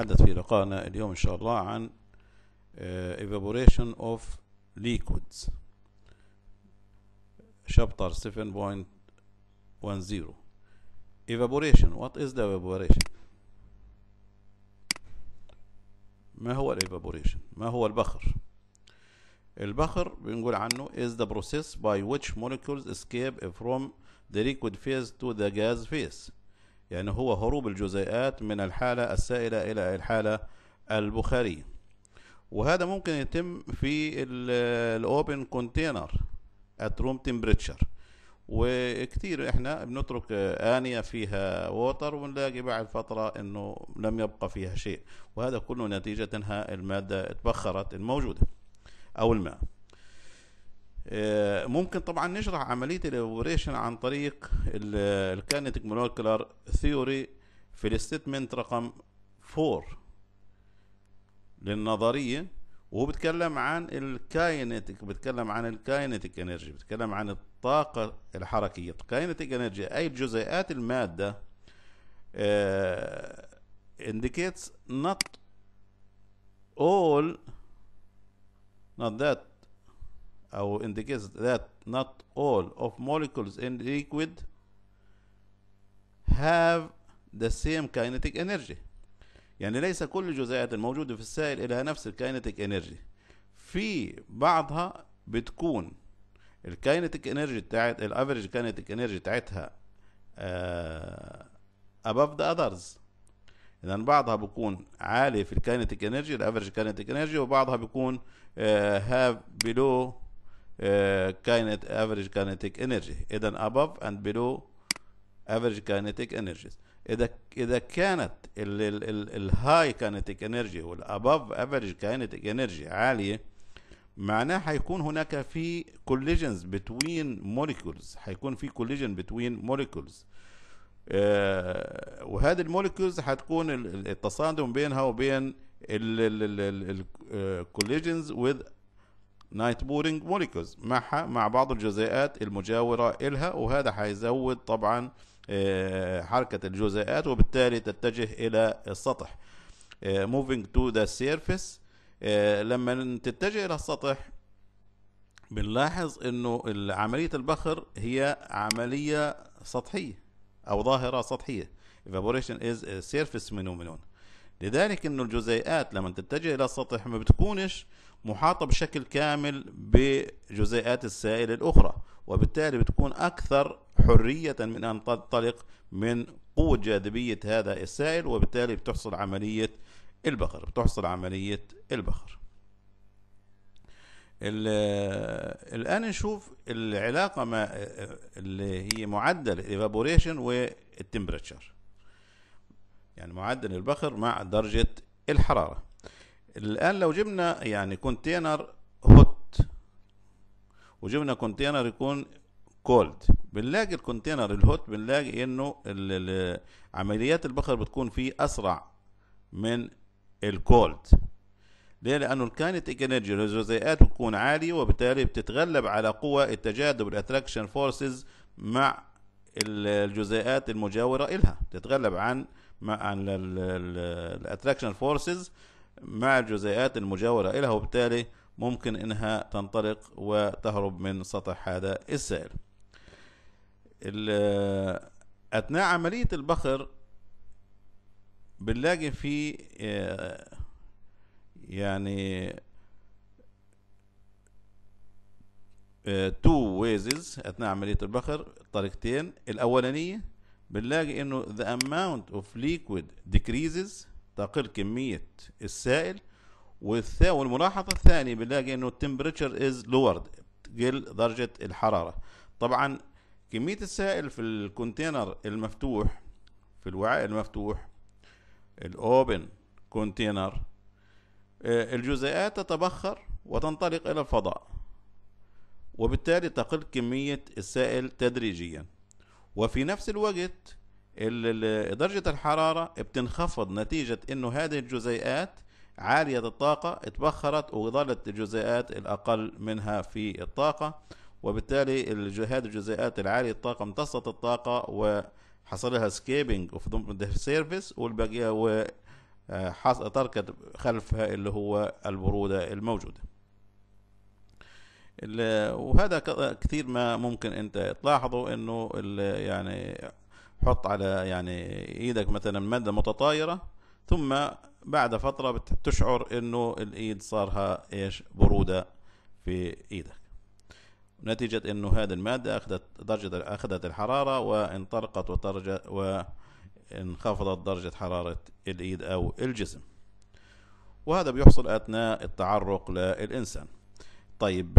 نتحدث في لقائنا اليوم إن شاء الله عن evaporation of liquids chapter 7.10 evaporation what is the evaporation ما هو الايفابوريشن ما هو البخر البخر بنقول عنه is the process by which molecules escape from the liquid phase to the gas phase يعني هو هروب الجزيئات من الحالة السائلة إلى الحالة البخارية وهذا ممكن يتم في الاوبن كونتينر ات روم تمبريتشر وكتير احنا بنترك آنية فيها ووتر ونلاقي بعد فترة انه لم يبقى فيها شيء وهذا كله نتيجة انها المادة اتبخرت الموجودة او الماء آه، ممكن طبعا نشرح عمليه الايفوريشن عن طريق الكانتيك مولكولار ثيوري في الستيتمنت رقم 4 للنظريه وهو بيتكلم عن الكاينتيك بيتكلم عن الكاينتيك انرجي بيتكلم عن الطاقه الحركيه الكاينتيك انرجي اي جزيئات الماده uh, indicates not all not that أو indicates that not all of molecules in liquid have the same kinetic energy يعني ليس كل الجزيئات الموجودة في السائل لها نفس kinetic انرجي في بعضها بتكون الكاينتيك انرجي بتاعت average kinetic انرجي بتاعتها آه، above the others اذا بعضها بيكون عالي في الكينيتيك انرجي الافرج كينيتيك انرجي وبعضها بيكون آه، have below كاينت افريج كاينتيك انرجي اذا ابوف اند بلو افريج كاينتيك انرجيز اذا اذا كانت الهاي كاينتيك انرجي والاباف افريج كاينتيك انرجي عاليه معناه حيكون هناك في كوليجنز بتوين موليكولز حيكون في كوليجن بتوين موليكولز وهذه الموليكولز حتكون التصادم بينها وبين الكوليجنز وذ آه، نايت بورينج موليكولز معها مع بعض الجزيئات المجاورة إلها وهذا حيزود طبعا آه، حركة الجزيئات وبالتالي تتجه إلى السطح آه، moving to the surface آه، لما تتجه إلى السطح بنلاحظ انه عملية البخر هي عملية سطحية او ظاهرة سطحية evaporation is a surface phenomenon لذلك انه الجزيئات لما تتجه الى السطح ما بتكونش محاطة بشكل كامل بجزيئات السائل الأخرى وبالتالي بتكون أكثر حرية من أن تنطلق من قوة جاذبية هذا السائل وبالتالي بتحصل عملية البخر بتحصل عملية البخر الآن نشوف العلاقة ما اللي هي معدل الايفابوريشن والتمبريتشر يعني معدل البخر مع درجة الحرارة الآن لو جبنا يعني كونتينر هوت وجبنا كونتينر يكون كولد بنلاقي الكونتينر الهوت بنلاقي انه عمليات البخار بتكون فيه اسرع من الكولد ليه؟ لأنه الكاينتيك انرجي الجزيئات بتكون عالية وبالتالي بتتغلب على قوى التجاذب الاتراكشن فورسز مع الجزيئات المجاورة إلها بتتغلب عن عن الاتراكشن فورسز مع الجزيئات المجاورة إليها وبالتالي ممكن إنها تنطلق وتهرب من سطح هذا السائل أثناء عملية البخر بنلاقي في آه، يعني تو آه، ويزز اثناء عمليه البخر طريقتين الاولانيه بنلاقي انه the amount of liquid decreases تقل كميه السائل والملاحظه الثانيه بنلاقي انه التمبريتشر از لورد تقل درجه الحراره طبعا كميه السائل في الكونتينر المفتوح في الوعاء المفتوح الاوبن كونتينر آه، الجزيئات تتبخر وتنطلق الى الفضاء وبالتالي تقل كميه السائل تدريجيا وفي نفس الوقت درجة الحرارة بتنخفض نتيجة انه هذه الجزيئات عالية الطاقة اتبخرت وظلت الجزيئات الأقل منها في الطاقة وبالتالي هذه الجزيئات العالية الطاقة امتصت الطاقة وحصل لها سكيبنج اوف ذا سيرفيس والبقية و آه، تركت خلفها اللي هو البرودة الموجودة وهذا كثير ما ممكن انت تلاحظه انه يعني حط على يعني ايدك مثلا ماده متطايره ثم بعد فتره بتشعر انه الايد صارها ايش بروده في ايدك نتيجة انه هذه المادة اخذت درجة اخذت الحرارة وانطلقت وترجى وانخفضت درجة حرارة الايد او الجسم وهذا بيحصل اثناء التعرق للانسان طيب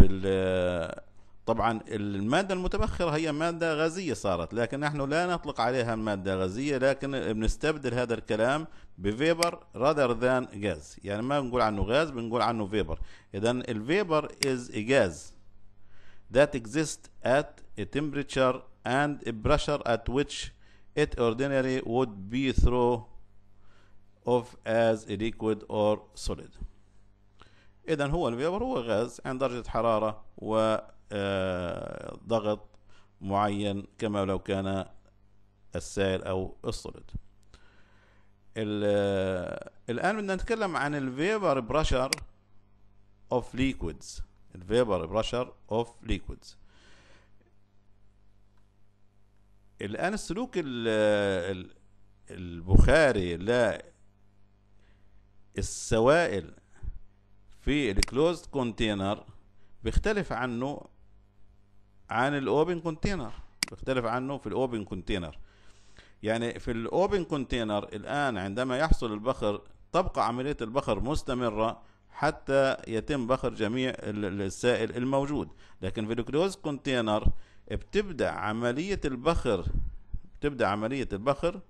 طبعا الماده المتبخره هي ماده غازيه صارت لكن نحن لا نطلق عليها ماده غازيه لكن بنستبدل هذا الكلام بفيبر رادر ذان غاز يعني ما بنقول عنه غاز بنقول عنه فيبر اذا الفيبر is a gas that exists at a temperature and a pressure at which it ordinarily would be through of as a liquid or solid اذا هو الفيبر هو غاز عند درجه حراره و آه، ضغط معين كما لو كان السائل أو الصلد آه، الآن بدنا نتكلم عن الفيبر بريشر اوف ليكويدز الفيبر بريشر اوف ليكويدز الآن السلوك آه، البخاري لا السوائل في الكلوزد كونتينر بيختلف عنه عن الاوبن كونتينر بيختلف عنه في الاوبن كونتينر يعني في الاوبن كونتينر الان عندما يحصل البخر تبقى عمليه البخر مستمره حتى يتم بخر جميع السائل الموجود لكن في الكلوز كونتينر بتبدا عمليه البخر بتبدا عمليه البخر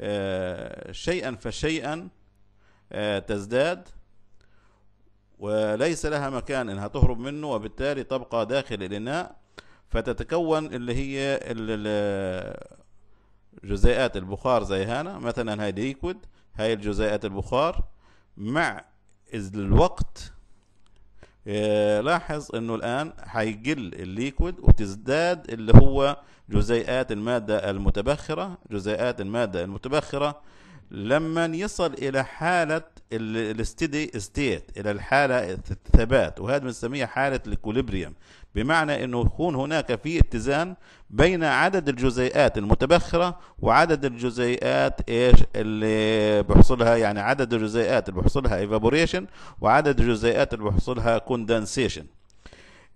آه، شيئا فشيئا آه، تزداد وليس لها مكان انها تهرب منه وبالتالي تبقى داخل الاناء فتتكون اللي هي جزيئات البخار زي هنا مثلا هاي ليكويد هاي الجزيئات البخار مع الوقت آه، لاحظ انه الان حيقل الليكويد وتزداد اللي هو جزيئات المادة المتبخرة جزيئات المادة المتبخرة لما يصل الى حاله الستيدي ستيت الى الحاله الثبات وهذا بنسميها حاله الاكوليبريم بمعنى انه يكون هناك في اتزان بين عدد الجزيئات المتبخره وعدد الجزيئات ايش اللي بحصلها يعني عدد الجزيئات اللي بحصلها ايفابوريشن وعدد الجزيئات اللي بحصلها كوندنسيشن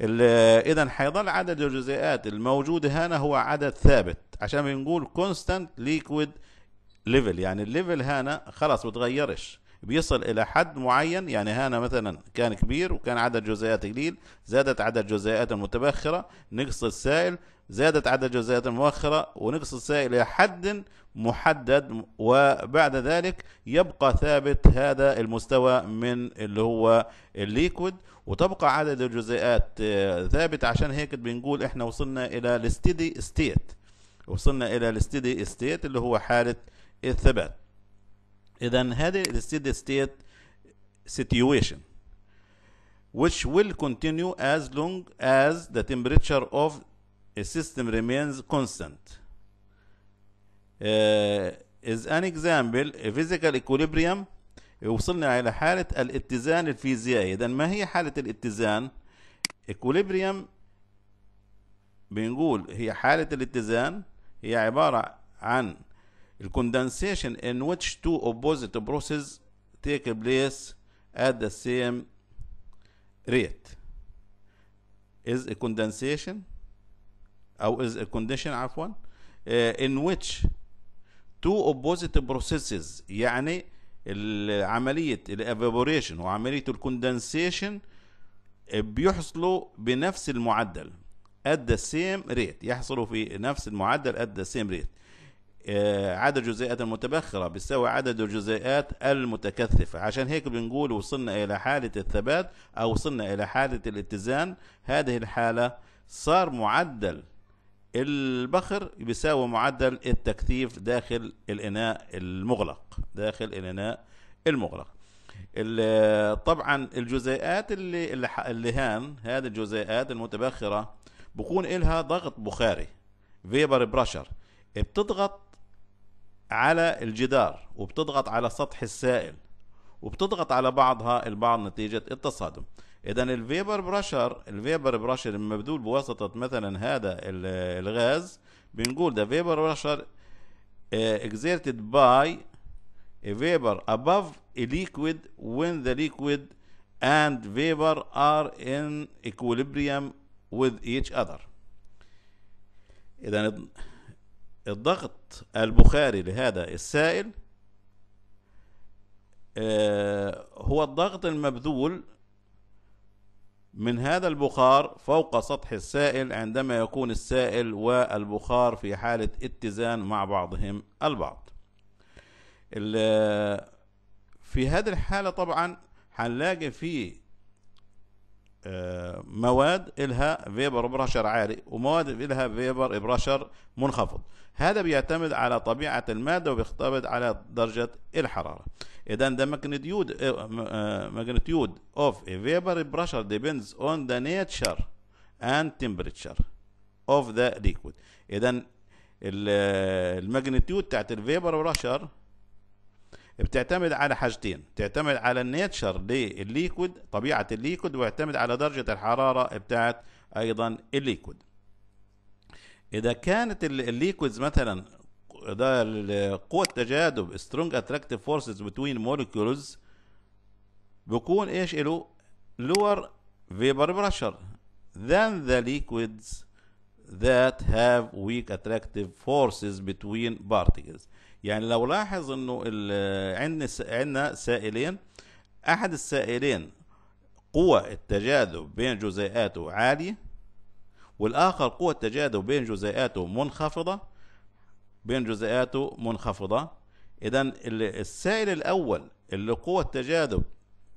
اذا حيظل عدد الجزيئات الموجوده هنا هو عدد ثابت عشان بنقول كونستانت ليكويد ليفل يعني الليفل هنا خلاص بتغيرش بيصل الى حد معين يعني هنا مثلا كان كبير وكان عدد جزيئات قليل زادت عدد جزيئات المتبخره نقص السائل زادت عدد جزيئات المؤخره ونقص السائل الى حد محدد وبعد ذلك يبقى ثابت هذا المستوى من اللي هو الليكويد وتبقى عدد الجزيئات آه، ثابت عشان هيك بنقول احنا وصلنا الى الستيدي ستيت وصلنا الى الستيدي ستيت اللي هو حاله الثبات اذا هذه steady ستيت situation which will continue as long as the temperature of a system remains constant. Uh, is an example a physical equilibrium وصلنا إلى حالة الاتزان الفيزيائي إذا ما هي حالة الاتزان؟ equilibrium بنقول هي حالة الاتزان هي عبارة عن الكوندنسيشن in which two opposite processes take place at the same rate is a condensation أو is a condition عفوا uh, in which two opposite processes يعني عملية evaporation وعملية الكوندنسيشن بيحصلوا بنفس المعدل at the same rate يحصلوا في نفس المعدل at the same rate آه، عدد الجزيئات المتبخرة بيساوي عدد الجزيئات المتكثفة عشان هيك بنقول وصلنا إلى حالة الثبات أو وصلنا إلى حالة الاتزان هذه الحالة صار معدل البخر بيساوي معدل التكثيف داخل الإناء المغلق داخل الإناء المغلق طبعا الجزيئات اللي اللي هان هذه الجزيئات المتبخرة بكون إلها ضغط بخاري فيبر بريشر بتضغط على الجدار وبتضغط على سطح السائل وبتضغط على بعضها البعض نتيجة التصادم اذا الفيبر برشر الفيبر برشر المبذول بواسطة مثلا هذا الغاز بنقول ده فيبر برشر آه، exerted by a vapor above a liquid when the liquid and vapor are in equilibrium with each other اذا الضغط البخاري لهذا السائل آه، هو الضغط المبذول من هذا البخار فوق سطح السائل عندما يكون السائل والبخار في حالة اتزان مع بعضهم البعض آه، في هذه الحالة طبعا هنلاقي في آه، مواد إلها فيبر براشر عالي ومواد إلها فيبر براشر منخفض هذا بيعتمد على طبيعة المادة وبيعتمد على درجة الحرارة إذا ده magnitude آه، آه، magnitude of a vapor pressure depends on the nature and temperature of the liquid إذا آه، الماجنتيود بتاعت الفيبر براشر بتعتمد على حاجتين بتعتمد على النيتشر للليكود طبيعة الليكود ويعتمد على درجة الحرارة بتاعت أيضا الليكود اذا كانت الليكويدز مثلا ده قوه تجاذب strong attractive forces between molecules بكون ايش له lower vapor pressure than the liquids that have weak attractive forces between particles يعني لو لاحظ انه عندنا عندنا سائلين احد السائلين قوة التجاذب بين جزيئاته عالية والآخر قوة تجاذب بين جزيئاته منخفضة بين جزيئاته منخفضة إذا السائل الأول اللي قوة تجاذب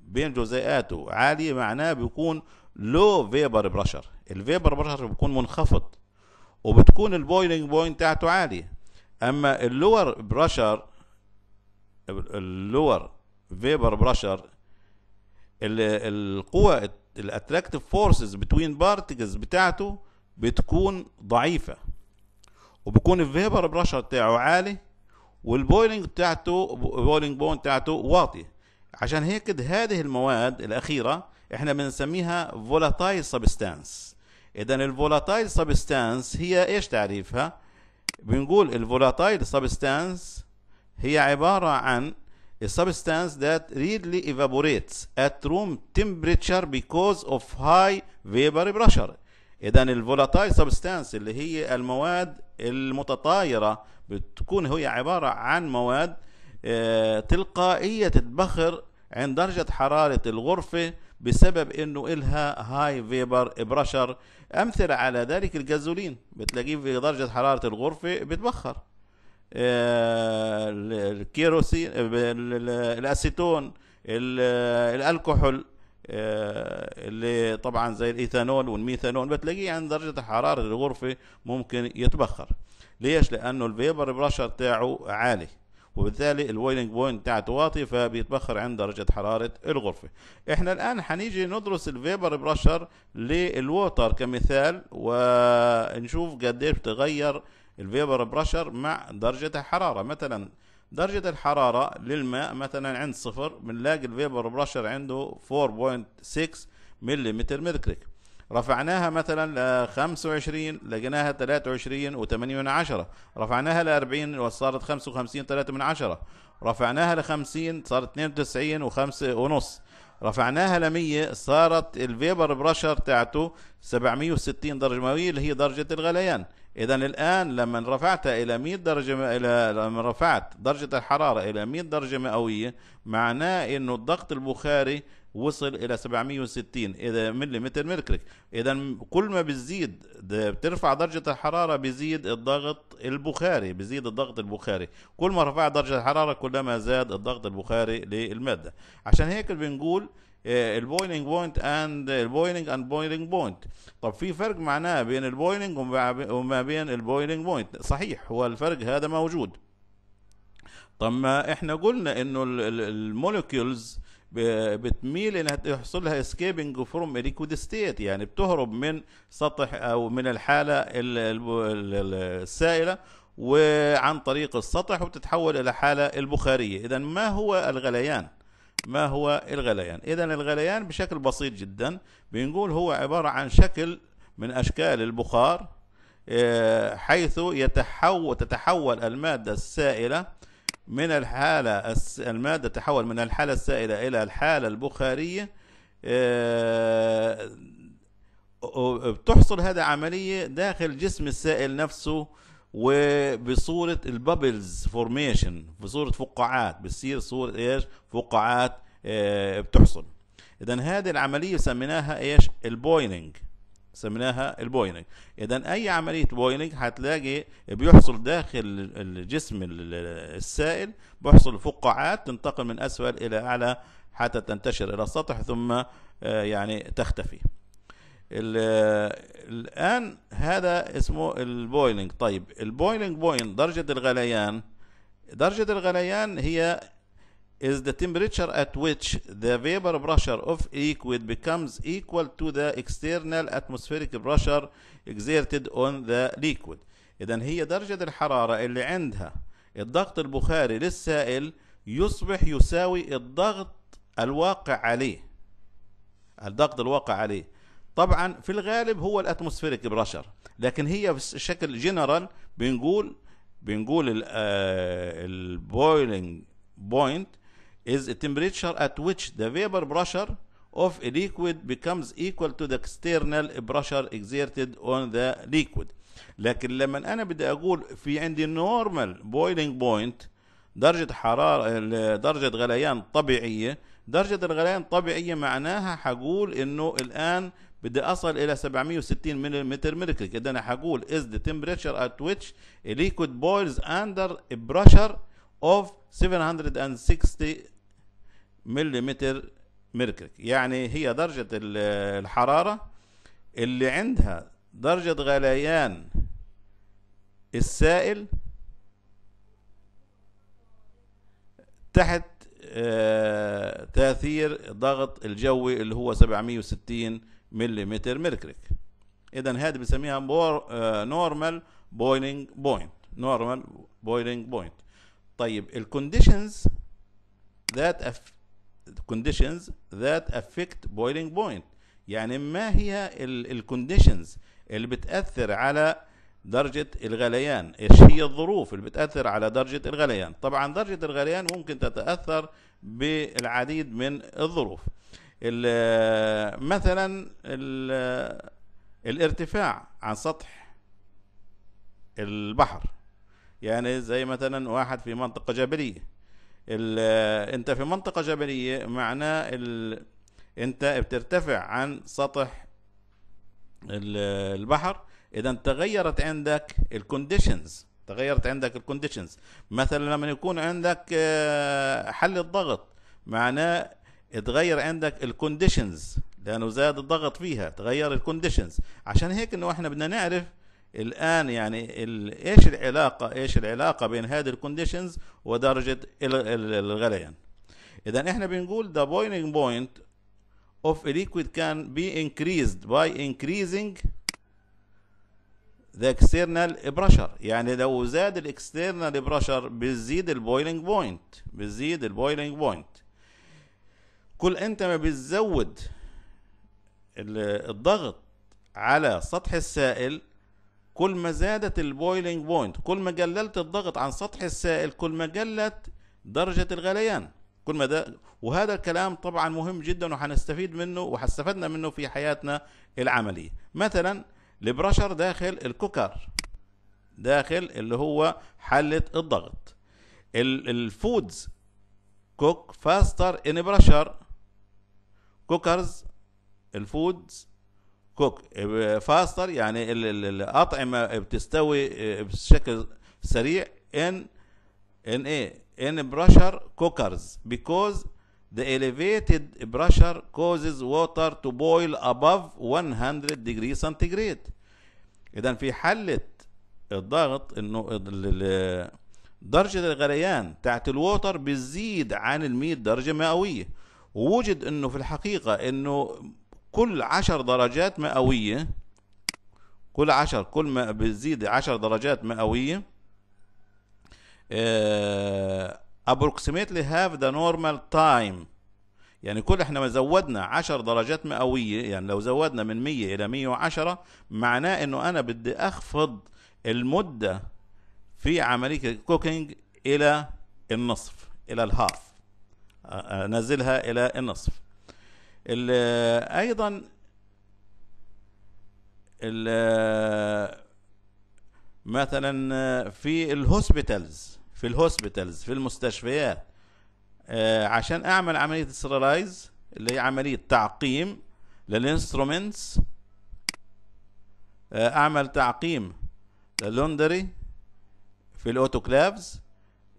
بين جزيئاته عالية معناه بيكون لو فيبر بريشر الفيبر بريشر بيكون منخفض وبتكون البويلينج بوينت بتاعته عالية أما اللور بريشر اللور فيبر بريشر القوة الاتراكتيف فورسز بتوين بارتكلز بتاعته بتكون ضعيفة وبكون الفيبر بريشر بتاعه عالي والبويلنج بتاعته بويلنج بون بتاعته واطي عشان هيك هذه المواد الأخيرة احنا بنسميها فولاتايل سبستانس اذا الفولاتايل سبستانس هي ايش تعريفها بنقول الفولاتايل سبستانس هي عبارة عن a substance that readily evaporates at room temperature because of high vapor pressure اذا الفولاتايل سبستانس اللي هي المواد المتطايره بتكون هي عباره عن مواد آه، تلقائيه تتبخر عند درجه حراره الغرفه بسبب انه الها هاي فيبر برشر امثله على ذلك الجازولين بتلاقيه في درجه حراره الغرفه بتبخر آه، الكيروسين آه، الاسيتون الالكحول آه، اللي طبعا زي الايثانول والميثانول بتلاقيه عند درجه حراره الغرفه ممكن يتبخر ليش لانه الفيبر بريشر تاعه عالي وبالتالي الويلنج بوينت بتاعته واطي فبيتبخر عند درجة حرارة الغرفة احنا الآن حنيجي ندرس الفيبر بريشر للووتر كمثال ونشوف قديش بتغير الفيبر بريشر مع درجة الحرارة مثلا درجة الحرارة للماء مثلا عند صفر بنلاقي الفيبر براشر عنده 4.6 ملم متركيك رفعناها مثلا ل 25 لقيناها 23 و 8 من عشرة رفعناها ل 40 وصارت 55 3 من عشرة رفعناها ل 50 صارت 92 و5 ونص رفعناها ل 100 صارت الفيبر بريشر تاعته 760 درجه مئويه اللي هي درجه الغليان اذا الان لما رفعتها الى 100 درجه م... الى لما رفعت درجه الحراره الى 100 درجه مئويه معناه انه الضغط البخاري وصل الى 760 اذا ملي متر اذا كل ما بتزيد بترفع درجه الحراره بيزيد الضغط البخاري بيزيد الضغط البخاري كل ما رفع درجه الحراره كلما زاد الضغط البخاري للماده عشان هيك بنقول آه، البويلينج بوينت اند البويلينج اند بويلينج بوينت طب في فرق معناه بين البويلينج وما بين البويلينج بوينت صحيح هو الفرق هذا موجود طب ما احنا قلنا انه المولكيولز بتميل انها تحصل لها اسكيبنج فروم ليكويد ستيت يعني بتهرب من سطح او من الحاله السائله وعن طريق السطح وتتحول الى حاله البخاريه اذا ما هو الغليان ما هو الغليان اذا الغليان بشكل بسيط جدا بنقول هو عباره عن شكل من اشكال البخار آه، حيث يتحول تتحول الماده السائله من الحالة المادة تحول من الحالة السائلة إلى الحالة البخارية آه، بتحصل هذا عملية داخل جسم السائل نفسه وبصورة البابلز فورميشن بصورة فقاعات بتصير صورة ايش فقاعات آه، بتحصل اذا هذه العملية سميناها ايش البويلنج سميناها البوينج اذا اي عمليه بوينج هتلاقي بيحصل داخل الجسم السائل بيحصل فقاعات تنتقل من اسفل الى اعلى حتى تنتشر الى السطح ثم آه، يعني تختفي الان هذا اسمه البويلنج طيب البويلنج بوينت درجه الغليان درجه الغليان هي is the temperature at which the vapor pressure of liquid becomes equal to the external atmospheric pressure exerted on the liquid اذا هي درجة الحرارة اللي عندها الضغط البخاري للسائل يصبح يساوي الضغط الواقع عليه الضغط الواقع عليه طبعا في الغالب هو الاتموسفيريك بريشر لكن هي بشكل جنرال بنقول بنقول البويلنج آه، بوينت is a temperature at which the vapor pressure of a liquid becomes equal to the external pressure exerted on the liquid لكن لما انا بدي اقول في عندي normal boiling point درجة حرارة درجة غليان طبيعية درجة الغليان الطبيعية معناها حقول انه الان بدي اصل الى 760 ملم ميركل كده انا حقول is the temperature at which a liquid boils under a pressure of 760 مليمتر مركري يعني هي درجة الحرارة اللي عندها درجة غليان السائل تحت آه، تأثير الضغط الجوي اللي هو 760 ملم مركري إذا هذه بنسميها نورمال بويلينج بوينت نورمال بويلينج بوينت طيب الكونديشنز ذات conditions that affect boiling point يعني ما هي الكونديشنز اللي بتأثر على درجة الغليان ايش هي الظروف اللي بتأثر على درجة الغليان طبعا درجة الغليان ممكن تتأثر بالعديد من الظروف ال مثلا ال الارتفاع عن سطح البحر يعني زي مثلا واحد في منطقة جبلية انت في منطقه جبليه معناه ال... انت بترتفع عن سطح البحر اذا تغيرت عندك الكونديشنز تغيرت عندك الكونديشنز مثلا لما يكون عندك آه، حل الضغط معناه تغير عندك الكونديشنز لانه زاد الضغط فيها تغير الكونديشنز عشان هيك انه احنا بدنا نعرف الان يعني ايش العلاقه ايش العلاقه بين هذه الكونديشنز ودرجه الغليان اذا احنا بنقول the boiling point of a liquid can be increased by increasing the external pressure يعني لو زاد الاكسترنال بريشر بتزيد البويلنج بوينت بتزيد البويلنج بوينت كل انت ما بتزود الضغط على سطح السائل كل ما زادت البويلينج بوينت كل ما قللت الضغط عن سطح السائل كل ما قلت درجة الغليان كل ما ده وهذا الكلام طبعا مهم جدا وهنستفيد منه وهستفدنا منه في حياتنا العملية مثلا البرشر داخل الكوكر داخل اللي هو حلة الضغط الفودز كوك فاستر ان برشر كوكرز الفودز كوك إيه، فاستر يعني الاطعمه بتستوي إيه، بشكل سريع ان ان ايه ان براشر كوكرز because the elevated pressure causes water to boil above 100 degree centigrade اذا في حله الضغط انه درجه الغليان تاعت الووتر بتزيد عن ال 100 درجه مئويه ووجد انه في الحقيقه انه كل عشر درجات مئوية كل عشر كل ما بتزيد عشر درجات مئوية آه، approximately half the normal time يعني كل احنا ما زودنا 10 درجات مئوية يعني لو زودنا من 100 إلى 110 معناه إنه أنا بدي أخفض المدة في عملية الكوكينج إلى النصف إلى الهاف أنزلها إلى النصف ايضا مثلا في الهوسبيتالز في الهوسبيتالز في المستشفيات آه، عشان اعمل عمليه السترالايز اللي هي عمليه تعقيم للانسترومنتس آه، اعمل تعقيم للوندري في الاوتوكلافز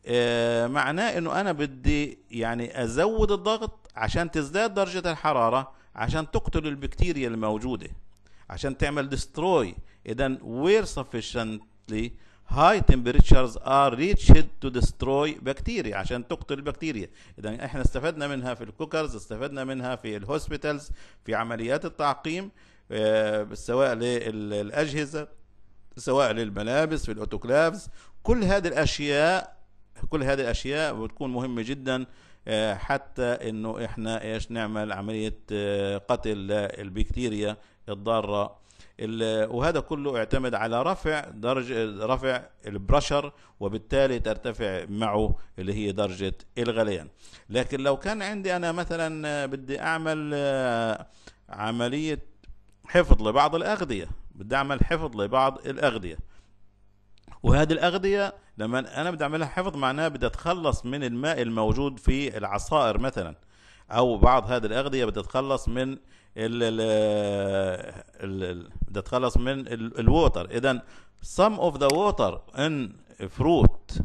آه، معناه انه انا بدي يعني ازود الضغط عشان تزداد درجة الحرارة عشان تقتل البكتيريا الموجودة عشان تعمل ديستروي اذا وير sufficiently high temperatures are reached to destroy بكتيريا عشان تقتل البكتيريا اذا احنا استفدنا منها في الكوكرز استفدنا منها في الهوسبيتالز في عمليات التعقيم آه، سواء للاجهزه سواء للملابس في الاوتوكلافز كل هذه الاشياء كل هذه الاشياء بتكون مهمه جدا آه، حتى انه احنا ايش نعمل عمليه آه، قتل البكتيريا الضاره وهذا كله اعتمد على رفع درجة رفع البرشر وبالتالي ترتفع معه اللي هي درجة الغليان لكن لو كان عندي أنا مثلا آه، بدي أعمل عملية حفظ لبعض الأغذية بدي أعمل حفظ لبعض الأغذية وهذه الاغذيه لما انا بدي اعملها حفظ معناها بدي اتخلص من الماء الموجود في العصائر مثلا او بعض هذه الاغذيه بدي اتخلص من ال ال بدي اتخلص من الووتر اذا some of the water in fruit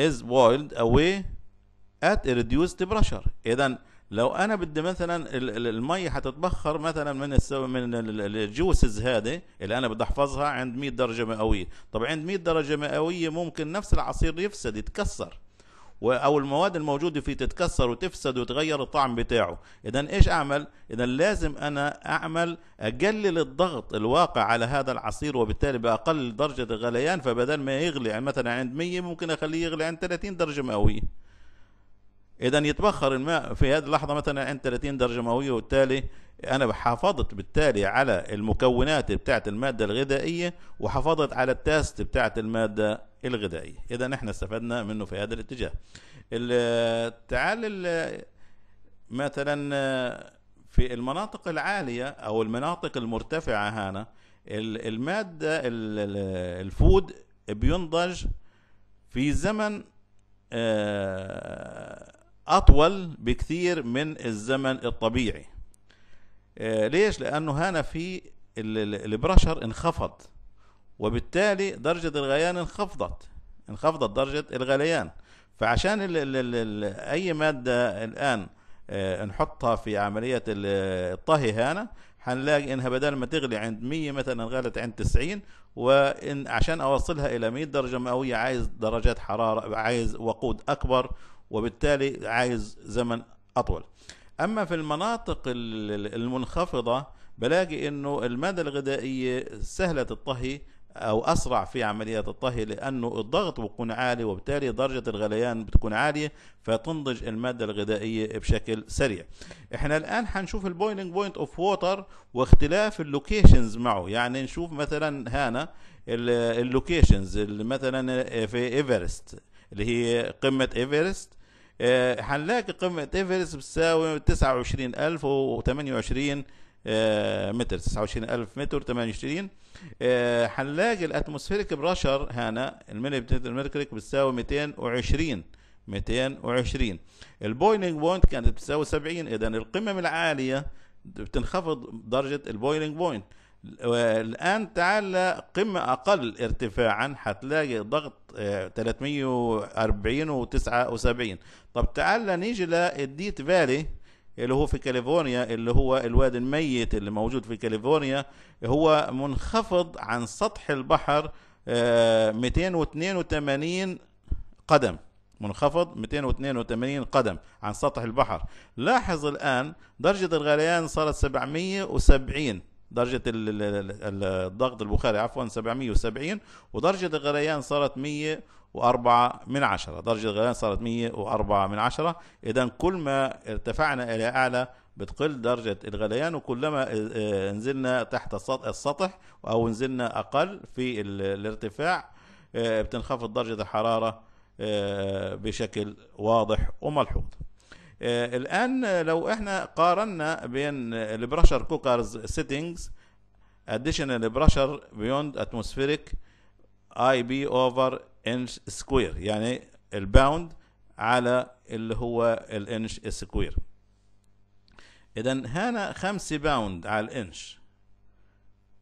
is boiled away at a reduced pressure اذا لو انا بدي مثلا المي حتتبخر مثلا من السو من الجوسز هذه اللي انا بدي احفظها عند 100 درجه مئويه طب عند 100 درجه مئويه ممكن نفس العصير يفسد يتكسر او المواد الموجوده فيه تتكسر وتفسد وتغير الطعم بتاعه اذا ايش اعمل اذا لازم انا اعمل اقلل الضغط الواقع على هذا العصير وبالتالي باقل درجه الغليان فبدل ما يغلي مثلا عند 100 ممكن اخليه يغلي عند 30 درجه مئويه اذا يتبخر الماء في هذه اللحظه مثلا عند 30 درجه مئويه وبالتالي انا حافظت بالتالي على المكونات بتاعه الماده الغذائيه وحافظت على التاست بتاعه الماده الغذائيه اذا احنا استفدنا منه في هذا الاتجاه تعال مثلا في المناطق العاليه او المناطق المرتفعه هنا الماده الفود بينضج في زمن آه اطول بكثير من الزمن الطبيعي آه، ليش لانه هنا في البرشر انخفض وبالتالي درجة الغليان انخفضت انخفضت درجة الغليان فعشان ال ال ال أي مادة الآن آه، نحطها في عملية الطهي هنا هنلاقي انها بدل ما تغلي عند 100 مثلا غلت عند 90 وان عشان اوصلها الى 100 درجه مئويه عايز درجات حراره عايز وقود اكبر وبالتالي عايز زمن اطول اما في المناطق المنخفضه بلاقي انه الماده الغذائيه سهله الطهي او اسرع في عمليه الطهي لانه الضغط بيكون عالي وبالتالي درجه الغليان بتكون عاليه فتنضج الماده الغذائيه بشكل سريع احنا الان حنشوف البويلنج بوينت اوف ووتر واختلاف اللوكيشنز معه يعني نشوف مثلا هنا اللوكيشنز مثلا في ايفرست اللي هي قمه ايفرست آه، هنلاقي قمة ايفرست بتساوي 29028 آه، متر 29000 متر 28 آه، هنلاقي الاتموسفيريك بريشر هنا الملي بتساوي 220 220 البويلنج بوينت كانت بتساوي 70 اذا القمم العاليه بتنخفض درجه البويلنج بوينت الآن تعال قمة أقل ارتفاعا حتلاقي ضغط 340 آه، و79 طب تعال نيجي للديت فالي اللي هو في كاليفورنيا اللي هو الوادي الميت اللي موجود في كاليفورنيا هو منخفض عن سطح البحر 282 آه، قدم منخفض 282 قدم عن سطح البحر لاحظ الآن درجة الغليان صارت 770 درجة الضغط البخاري عفوا 770 ودرجة الغليان صارت 104 من عشرة درجة الغليان صارت 104 من عشرة إذا كل ما ارتفعنا إلى أعلى بتقل درجة الغليان وكلما آه، آه، نزلنا تحت السطح أو نزلنا أقل في الارتفاع آه، بتنخفض درجة الحرارة بشكل واضح وملحوظ آه، الان لو احنا قارنا بين البرشر كوكرز سيتنجز برشر بيوند اتموسفيريك اي بي اوفر انش سكوير يعني الباوند على اللي هو الانش سكوير اذا هنا خمسة باوند على الانش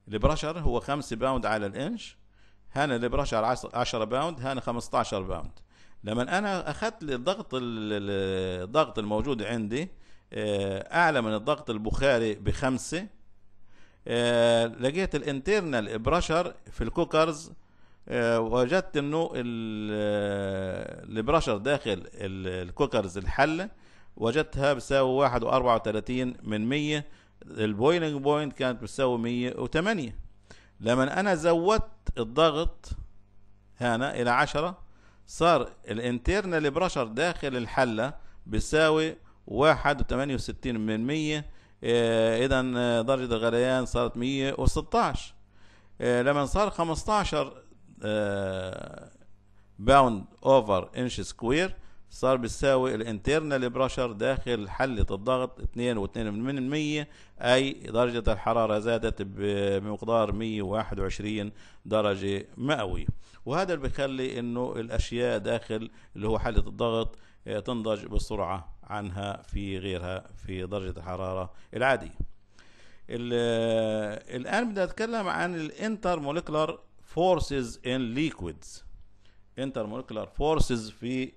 البرشر هو خمسة باوند على الانش هنا البرشر 10 باوند هنا خمستاشر باوند لما انا اخذت الضغط الضغط الموجود عندي آه، اعلى من الضغط البخاري بخمسة آه، لقيت الانترنال برشر في الكوكرز آه، وجدت انه البرشر داخل الكوكرز الحله وجدتها بتساوي واحد وأربعة من مية البويلنج بوينت كانت بتساوي مية لما أنا زودت الضغط هنا إلى عشرة صار الانترنال بريشر داخل الحلة بيساوي واحد وتمانية وستين من مية آه، اذا آه، درجة الغليان صارت مية وستاش آه، لما صار خمستاشر باوند اوفر انش سكوير صار بتساوي الانترنال بريشر داخل حلة الضغط 2.2% أي درجة الحرارة زادت بمقدار 121 درجة مئوية وهذا اللي بيخلي إنه الأشياء داخل اللي هو حلة الضغط آه، تنضج بسرعة عنها في غيرها في درجة الحرارة العادية آه، الآن بدنا نتكلم عن الانتر موليكولار فورسز ان ليكويدز intermolecular forces في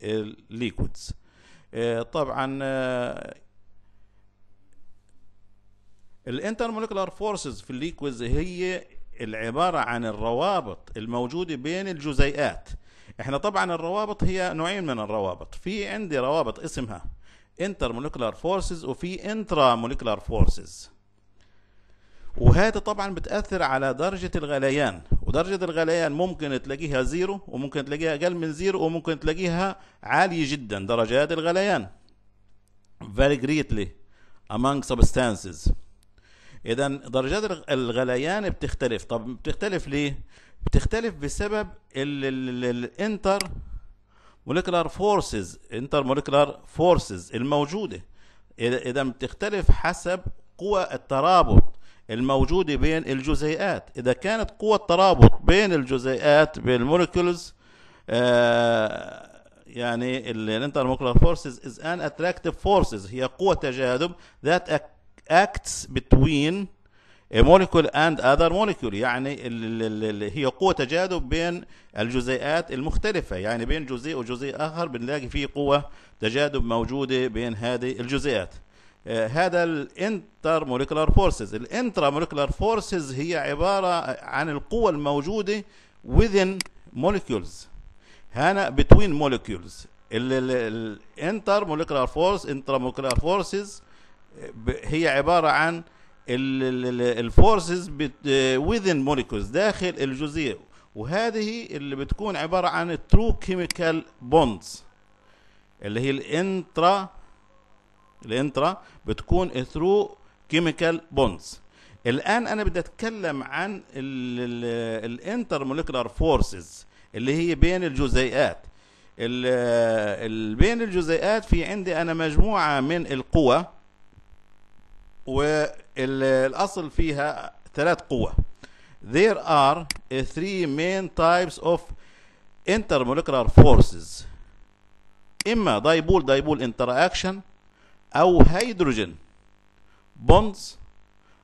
الليكويدز آه، طبعا آه، الانترمولكولار فورسز في الليكويدز هي العبارة عن الروابط الموجودة بين الجزيئات احنا طبعا الروابط هي نوعين من الروابط في عندي روابط اسمها intermolecular forces وفي intramolecular forces وهذا طبعا بتأثر على درجة الغليان ودرجة الغليان ممكن تلاقيها زيرو وممكن تلاقيها أقل من زيرو وممكن تلاقيها عالية جدا درجات الغليان very greatly among substances إذا درجات الغليان بتختلف طب بتختلف ليه؟ بتختلف بسبب الانتر مولكولار فورسز انتر مولكولار فورسز الموجودة إذا بتختلف حسب قوى الترابط الموجودة بين الجزيئات إذا كانت قوة ترابط بين الجزيئات بين المولكولز آه يعني الانترموكولار فورسز از ان اتراكتيف فورسز هي قوة تجاذب ذات acts between a molecule and other molecule يعني ال ال هي قوة تجاذب بين الجزيئات المختلفة يعني بين جزيء وجزيء آخر بنلاقي فيه قوة تجاذب موجودة بين هذه الجزيئات آه، هذا الانتر موليكولار فورسز الانترا موليكولار فورسز هي عباره عن القوى الموجوده within molecules هنا between molecules الانتر موليكولار فورس انترا موليكولار فورسز هي عباره عن الفورسز آه، within molecules داخل الجزيء وهذه اللي بتكون عباره عن الترو كيميكال بوندز اللي هي الانترا الانترا بتكون ثرو كيميكال بوندز الان انا بدي اتكلم عن الانتر موليكولار فورسز اللي هي بين الجزيئات ال بين الجزيئات في عندي انا مجموعه من القوى والاصل فيها ثلاث قوى there are three main types of intermolecular forces اما dipole dipole interaction او هيدروجين بوندز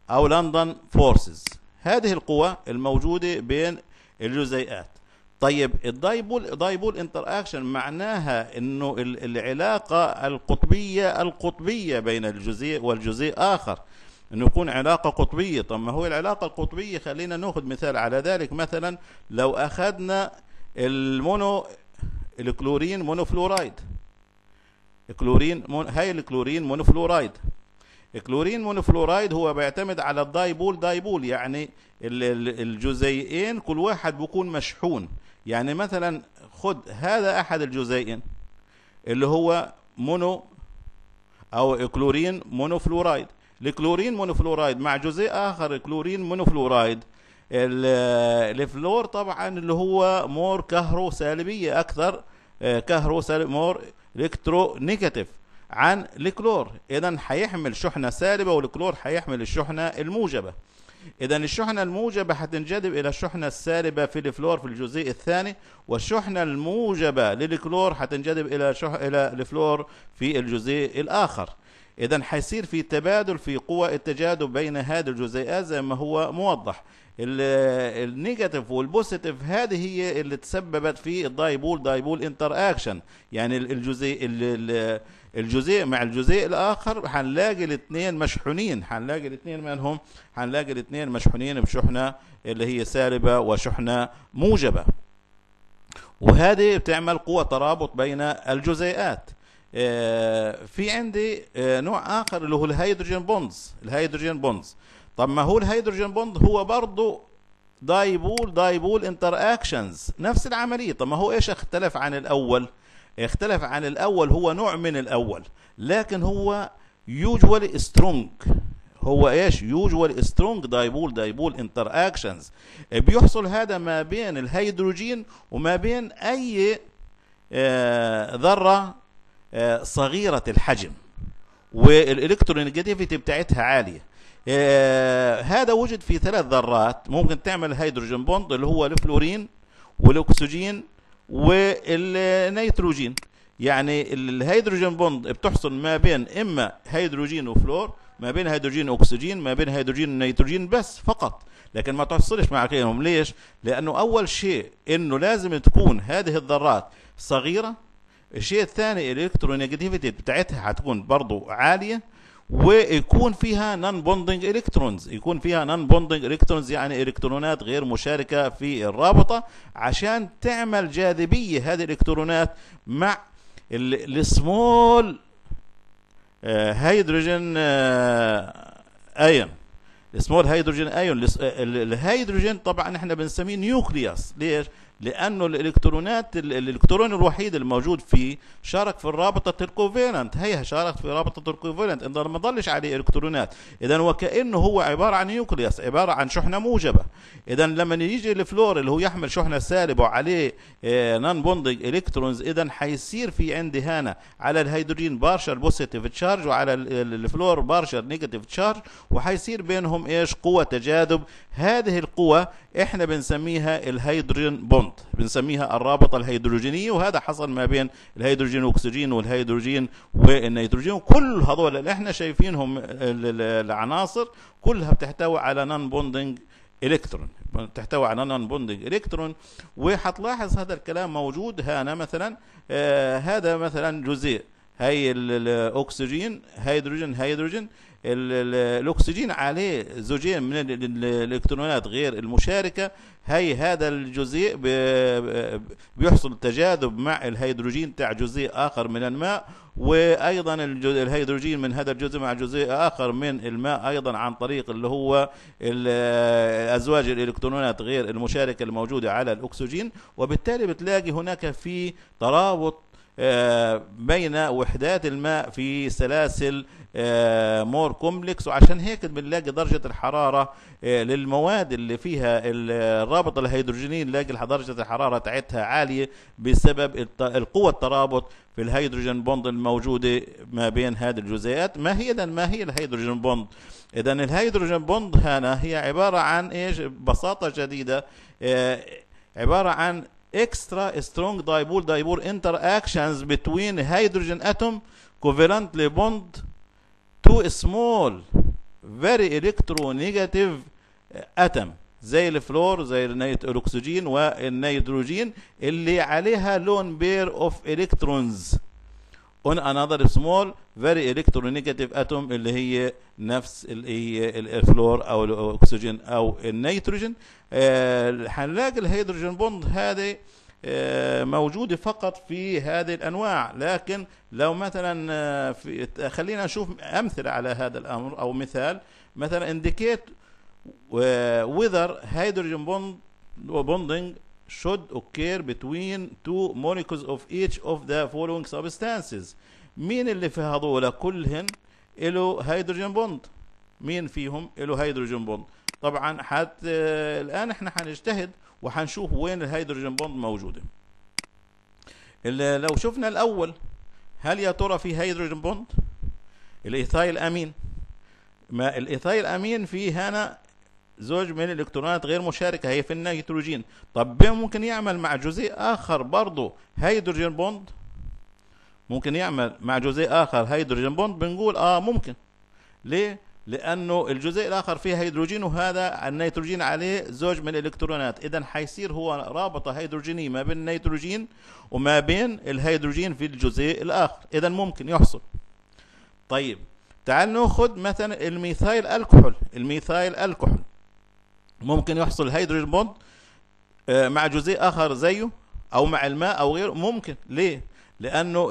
او لندن فورسز هذه القوى الموجوده بين الجزيئات طيب الدايبول دايبول انتر اكشن معناها انه العلاقه القطبيه القطبيه بين الجزيء والجزيء اخر انه يكون علاقه قطبيه طب ما هو العلاقه القطبيه خلينا ناخذ مثال على ذلك مثلا لو اخذنا المونو الكلورين مونوفلورايد كلورين مون هاي الكلورين مونوفلورايد الكلورين مونوفلورايد هو بيعتمد على الدايبول دايبول يعني الجزيئين كل واحد بيكون مشحون يعني مثلا خد هذا احد الجزيئين اللي هو مونو او كلورين مونوفلورايد الكلورين مونوفلورايد مع جزيء اخر كلورين مونوفلورايد الفلور طبعا اللي هو مور كهرو سالبيه اكثر آه، كهرو سالب مور الكترو نيجاتيف عن الكلور اذا هيحمل شحنه سالبه والكلور هيحمل الشحنه الموجبه اذا الشحنه الموجبه هتنجذب الى الشحنه السالبه في الفلور في الجزيء الثاني والشحنه الموجبه للكلور هتنجذب الى شح... الى الفلور في الجزيء الاخر اذا هيصير في تبادل في قوى التجاذب بين هذه الجزيئات زي ما هو موضح النيجاتيف والبوزيتيف هذه هي اللي تسببت في الدايبول دايبول انتر اكشن يعني الجزيء الجزيء مع الجزيء الاخر هنلاقي الاثنين مشحونين هنلاقي الاثنين منهم هنلاقي الاثنين مشحونين بشحنه اللي هي سالبه وشحنه موجبه وهذه بتعمل قوة ترابط بين الجزيئات آه، في عندي آه، نوع آخر اللي هو الهيدروجين بونز الهيدروجين بونز طب ما هو الهيدروجين بوند هو برضه دايبول دايبول انتر اكشنز نفس العمليه طب ما هو ايش اختلف عن الاول اختلف عن الاول هو نوع من الاول لكن هو يوجوالي سترونج هو ايش يوجوال سترونج دايبول دايبول انتر اكشنز بيحصل هذا ما بين الهيدروجين وما بين اي آه، ذره آه، صغيره الحجم والالكترونيجاتيفيتي بتاعتها عاليه آه هذا وجد في ثلاث ذرات ممكن تعمل هيدروجين بوند اللي هو الفلورين والاكسجين والنيتروجين يعني الهيدروجين بوند بتحصل ما بين اما هيدروجين وفلور ما بين هيدروجين واكسجين ما بين هيدروجين ونيتروجين بس فقط لكن ما تحصلش مع غيرهم ليش لانه اول شيء انه لازم تكون هذه الذرات صغيره الشيء الثاني الالكترونيجاتيفيتي بتاعتها هتكون برضه عاليه ويكون فيها نان بوندنج الكترونز يكون فيها نان بوندنج الكترونز يعني الكترونات غير مشاركه في الرابطه عشان تعمل جاذبيه هذه الالكترونات مع السمول هيدروجين ايون السمول هيدروجين ايون الهيدروجين طبعا احنا بنسميه نيوكليوس ليش؟ لانه الالكترونات الالكترون الوحيد الموجود فيه شارك في الرابطه الكوفيلنت هي شارك في رابطه الكوفيلنت اذا ما ضلش عليه الكترونات اذا وكانه هو عباره عن نيوكليوس عباره عن شحنه موجبه اذا لما يجي الفلور اللي هو يحمل شحنه سالبه وعليه نان بوندنج الكترونز اذا حيصير في عندي هنا على الهيدروجين بارشل بوزيتيف تشارج وعلى الفلور بارشل نيجاتيف تشارج وحيصير بينهم ايش قوه تجاذب هذه القوه احنا بنسميها الهيدروجين بوند بنسميها الرابطه الهيدروجينيه وهذا حصل ما بين الهيدروجين والاكسجين والهيدروجين والنيتروجين كل هذول اللي احنا شايفينهم العناصر كلها بتحتوي على نون بوندنج الكترون تحتوي على نون بوندنج الكترون وهتلاحظ هذا الكلام موجود هنا مثلا آه هذا مثلا جزيء هي الاكسجين هيدروجين هيدروجين الاكسجين عليه زوجين من الالكترونات غير المشاركه هي هذا الجزيء بيحصل تجاذب مع الهيدروجين تاع جزيء اخر من الماء وايضا الهيدروجين من هذا الجزء مع جزيء اخر من الماء ايضا عن طريق اللي هو ازواج الالكترونات غير المشاركه الموجوده على الاكسجين وبالتالي بتلاقي هناك في ترابط بين وحدات الماء في سلاسل آه، مور كومبلكس وعشان هيك بنلاقي درجة الحرارة آه، للمواد اللي فيها الرابط الهيدروجيني نلاقي درجة الحرارة تاعتها عالية بسبب القوة الترابط في الهيدروجين بوند الموجودة ما بين هذه الجزيئات ما هي ما هي الهيدروجين بوند إذا الهيدروجين بوند هنا هي عبارة عن إيش ببساطة جديدة آه، عبارة عن extra strong dipole dipole interactions between hydrogen atom covalently bond to small very electronegative atom زي الفلور زي الاكسجين والنيتروجين اللي عليها لون بير اوف الكترونز on another small very electronegative atom اللي هي نفس اللي هي الفلور او الاكسجين او النيتروجين آه، هنلاقي الهيدروجين بوند هذه آه، موجودة فقط في هذه الأنواع لكن لو مثلا آه، في خلينا نشوف أمثلة على هذا الأمر أو مثال مثلا indicate whether hydrogen bond bonding should occur between two molecules of each of the following substances مين اللي في هذول كلهن له هيدروجين بوند مين فيهم له هيدروجين بوند طبعا حت الان احنا هنجتهد وحنشوف وين الهيدروجين بوند موجوده لو شفنا الاول هل يا ترى في هيدروجين بوند الايثايل امين ما الايثايل امين فيه هنا زوج من الالكترونات غير مشاركه هي في النيتروجين طب ممكن يعمل مع جزيء اخر برضه هيدروجين بوند ممكن يعمل مع جزيء اخر هيدروجين بوند بنقول اه ممكن ليه لانه الجزيء الاخر فيه هيدروجين وهذا النيتروجين عليه زوج من الالكترونات اذا حيصير هو رابطه هيدروجينيه ما بين النيتروجين وما بين الهيدروجين في الجزيء الاخر اذا ممكن يحصل طيب تعال ناخذ مثلا الميثايل الكحول الميثايل الكحول ممكن يحصل هيدروجين بوند آه، مع جزيء اخر زيه او مع الماء او غيره ممكن ليه لانه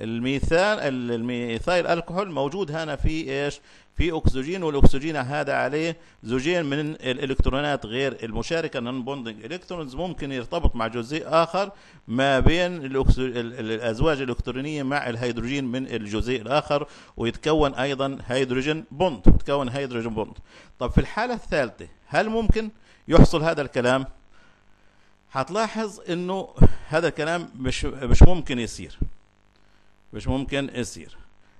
الميثان الميثايل الكحول موجود هنا في ايش في اكسجين والاكسجين هذا عليه زوجين من الالكترونات غير المشاركه نون بوندنج الكترونز ممكن يرتبط مع جزيء اخر ما بين الازواج الالكترونيه مع الهيدروجين من الجزيء الاخر ويتكون ايضا هيدروجين بوند يتكون هيدروجين بوند طب في الحاله الثالثه هل ممكن يحصل هذا الكلام هتلاحظ انه هذا الكلام مش مش ممكن يصير مش ممكن يصير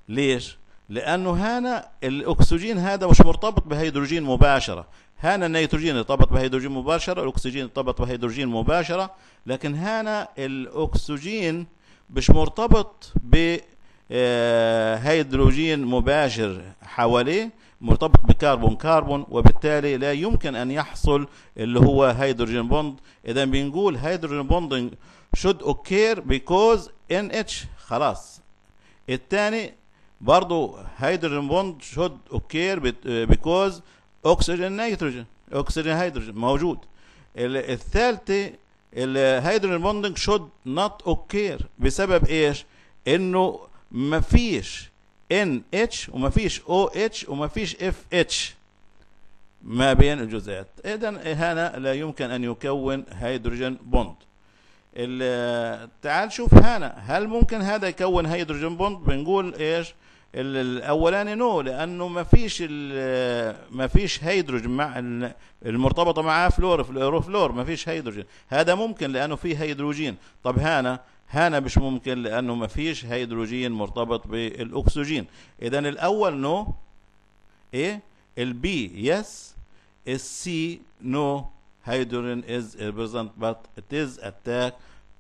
ليش لأنه هنا الأكسجين هذا مش مرتبط بهيدروجين مباشرة هنا النيتروجين ارتبط بهيدروجين مباشرة الأكسجين ارتبط بهيدروجين مباشرة لكن هنا الأكسجين مش مرتبط ب آه، هيدروجين مباشر حواليه مرتبط بكربون كربون وبالتالي لا يمكن أن يحصل اللي هو هيدروجين بوند إذا بنقول هيدروجين بوندنج اوكير بيكوز ان اتش خلاص الثاني برضو هيدروجين بوند شود اوكير بيكوز اكسجين نيتروجين اكسجين هيدروجين موجود الثالثه الهيدروجين بوندنج شود نوت اوكير بسبب ايش انه مفيش ان اتش ومفيش او اتش ومفيش اف اتش ما بين الجزيئات اذا هنا لا يمكن ان يكون هيدروجين بوند تعال شوف هنا هل ممكن هذا يكون هيدروجين بوند بنقول ايش الاولاني نو لانه ما فيش ما فيش هيدروجين مع المرتبطه معاه فلور فلور فلور ما فيش هيدروجين هذا ممكن لانه في هيدروجين طب هانا هانا مش ممكن لانه ما فيش هيدروجين مرتبط بالاكسجين اذا الاول نو ايه البي يس السي نو هيدروجين از بريزنت بات ات از اتاك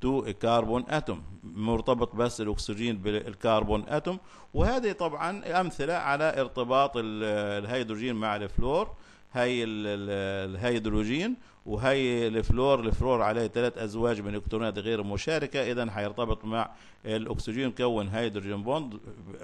تو كاربون اتوم مرتبط بس الاكسجين بالكربون اتوم وهذه طبعا امثله على ارتباط الهيدروجين مع الفلور هي الهيدروجين وهي الفلور الفلور عليه ثلاث ازواج من الكترونات غير مشاركه اذا حيرتبط مع الاكسجين كون هيدروجين بوند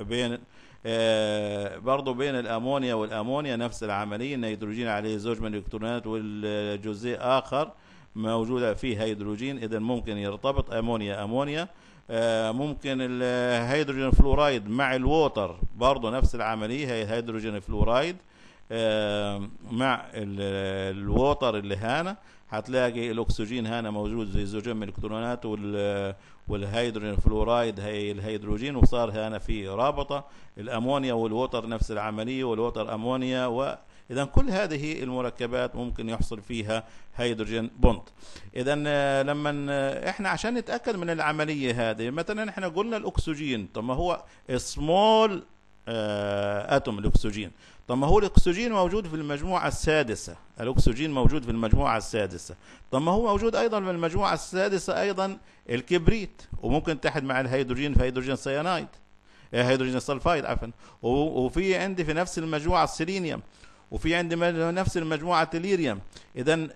بين آه برضه بين الامونيا والامونيا نفس العمليه النيتروجين عليه زوج من الالكترونات والجزيء اخر آه موجودة فيه هيدروجين إذا ممكن يرتبط أمونيا أمونيا آه، ممكن الهيدروجين فلورايد مع الووتر برضه نفس العملية هي هيدروجين فلورايد آه، مع الووتر اللي هنا هتلاقي الاكسجين هنا موجود زي زوجين من الالكترونات والهيدروجين فلورايد هي الهيدروجين وصار هنا في رابطه الامونيا والووتر نفس العمليه والووتر امونيا إذا كل هذه المركبات ممكن يحصل فيها هيدروجين بوند إذا آه، لما آه، إحنا عشان نتأكد من العملية هذه مثلا إحنا قلنا الأكسجين طب ما هو سمول اتوم آه، الاكسجين طب ما هو الاكسجين موجود في المجموعه السادسه الاكسجين موجود في المجموعه السادسه طب ما هو موجود ايضا في المجموعه السادسه ايضا الكبريت وممكن تحد مع الهيدروجين في هيدروجين سيانايد هيدروجين سلفايد عفوا وفي عندي في نفس المجموعه السيلينيوم وفي عندي نفس المجموعه تليريوم اذا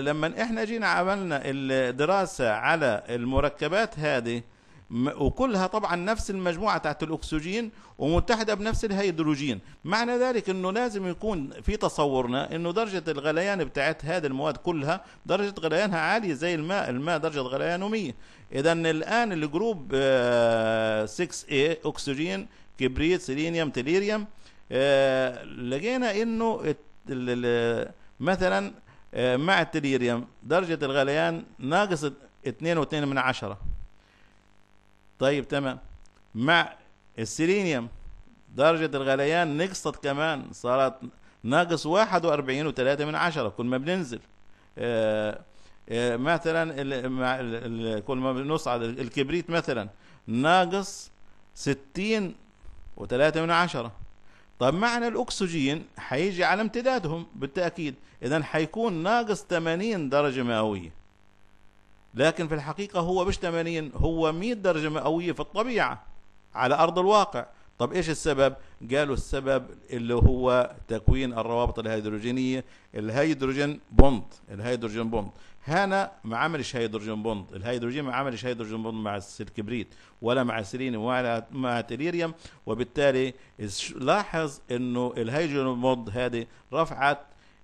لما احنا جينا عملنا الدراسه على المركبات هذه وكلها طبعا نفس المجموعه بتاعت الاكسجين ومتحده بنفس الهيدروجين معنى ذلك انه لازم يكون في تصورنا انه درجه الغليان بتاعت هذه المواد كلها درجه غليانها عاليه زي الماء الماء درجه غليانه 100 اذا الان الجروب 6A آه، اكسجين كبريت سيلينيوم تليريوم آه، لقينا انه مثلا آه، مع التليريوم درجة الغليان ناقص اتنين واتنين من عشرة طيب تمام مع السيلينيوم درجة الغليان نقصت كمان صارت ناقص واحد واربعين وثلاثة من عشرة كل ما بننزل آه، مثلا كل ما بنصعد الكبريت مثلا ناقص ستين وثلاثة من عشرة طب معنى الأكسجين حيجي على امتدادهم بالتأكيد إذا حيكون ناقص 80 درجة مئوية لكن في الحقيقة هو مش 80 هو 100 درجة مئوية في الطبيعة على أرض الواقع طب إيش السبب؟ قالوا السبب اللي هو تكوين الروابط الهيدروجينية الهيدروجين بوند الهيدروجين بوند هنا ما عملش هيدروجين بوند الهيدروجين ما عملش هيدروجين بوند مع الكبريت ولا مع سيلينيوم ولا مع تيليريوم وبالتالي لاحظ انه الهيدروجين بوند هذه رفعت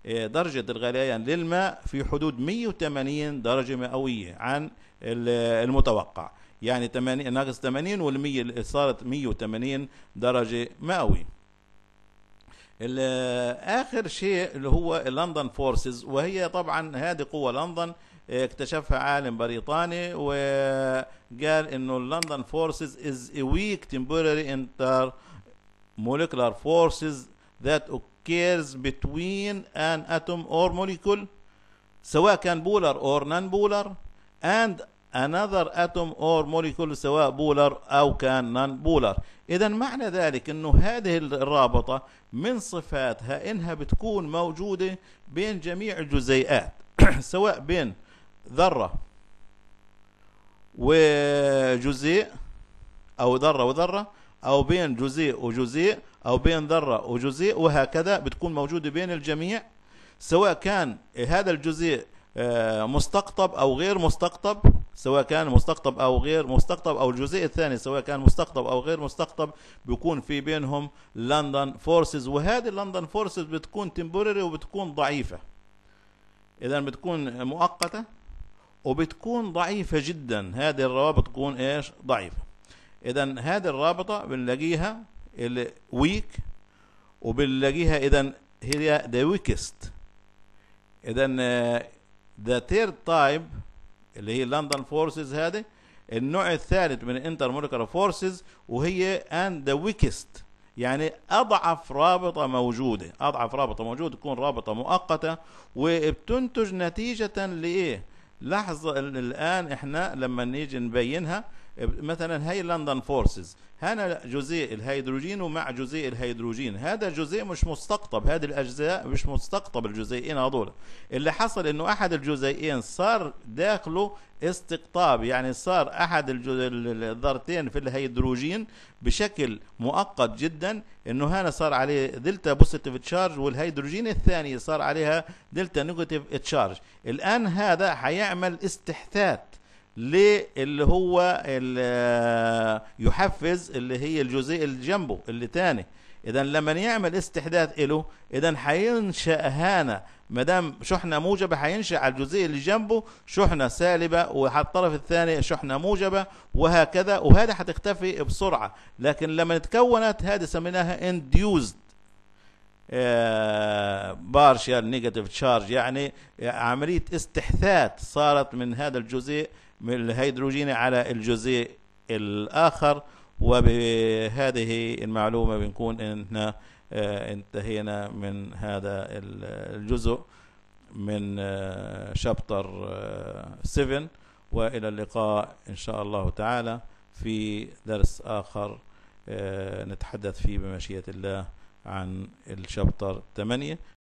آه، درجة الغليان للماء في حدود 180 درجة مئوية عن المتوقع يعني 80 ناقص 80 وال100 صارت 180 درجة مئوية اخر شيء اللي هو لندن فورسز وهي طبعا هذه قوه لندن آه، اكتشفها عالم بريطاني وقال انه لندن فورسز از ويك weak انتر intermolecular فورسز ذات اوكيرز بتوين ان اتوم اور molecule سواء كان بولر اور نان بولر اند another atom or molecule سواء بولر أو كان نان بولر إذا معنى ذلك أنه هذه الرابطة من صفاتها أنها بتكون موجودة بين جميع الجزيئات سواء بين ذرة وجزيء أو ذرة وذرة أو بين جزيء وجزيء أو بين ذرة وجزيء وهكذا بتكون موجودة بين الجميع سواء كان هذا الجزيء آه، مستقطب أو غير مستقطب سواء كان مستقطب أو غير مستقطب أو الجزء الثاني سواء كان مستقطب أو غير مستقطب بيكون في بينهم لندن فورسز وهذه اللندن فورسز بتكون تمبورري وبتكون ضعيفة إذا بتكون مؤقتة وبتكون ضعيفة جدا هذه الروابط تكون إيش ضعيفة إذا هذه الرابطة بنلاقيها الويك وبنلاقيها إذا هي ذا ويكست إذا ذا ثيرد تايب اللي هي لندن فورسز هذه النوع الثالث من الانتر مولكولار فورسز وهي اند ذا ويكست يعني اضعف رابطه موجوده اضعف رابطه موجوده تكون رابطه مؤقته وبتنتج نتيجه لايه لحظه الان احنا لما نيجي نبينها مثلا هاي لندن فورسز هنا جزيء الهيدروجين ومع جزيء الهيدروجين هذا الجزيء مش مستقطب هذه الاجزاء مش مستقطب الجزيئين هذول اللي حصل انه احد الجزيئين صار داخله استقطاب يعني صار احد الذرتين في الهيدروجين بشكل مؤقت جدا انه هنا صار عليه دلتا بوزيتيف تشارج والهيدروجين الثاني صار عليها دلتا نيجاتيف تشارج الان هذا حيعمل استحثاث للي هو يحفز اللي هي الجزيء اللي جنبه اللي تاني اذا لما يعمل استحداث له اذا حينشا هانا ما دام شحنه موجبه حينشا على الجزيء اللي جنبه شحنه سالبه وعلى الطرف الثاني شحنه موجبه وهكذا وهذا حتختفي بسرعه لكن لما تكونت هذه سميناها انديوزد بارشال نيجاتيف تشارج يعني عمليه استحثاث صارت من هذا الجزيء من الهيدروجيني على الجزيء الآخر وبهذه المعلومة بنكون إحنا آه، انتهينا من هذا الجزء من آه، شابتر 7 آه، والى اللقاء ان شاء الله تعالى في درس اخر نتحدث فيه بمشيئه الله عن الشابتر 8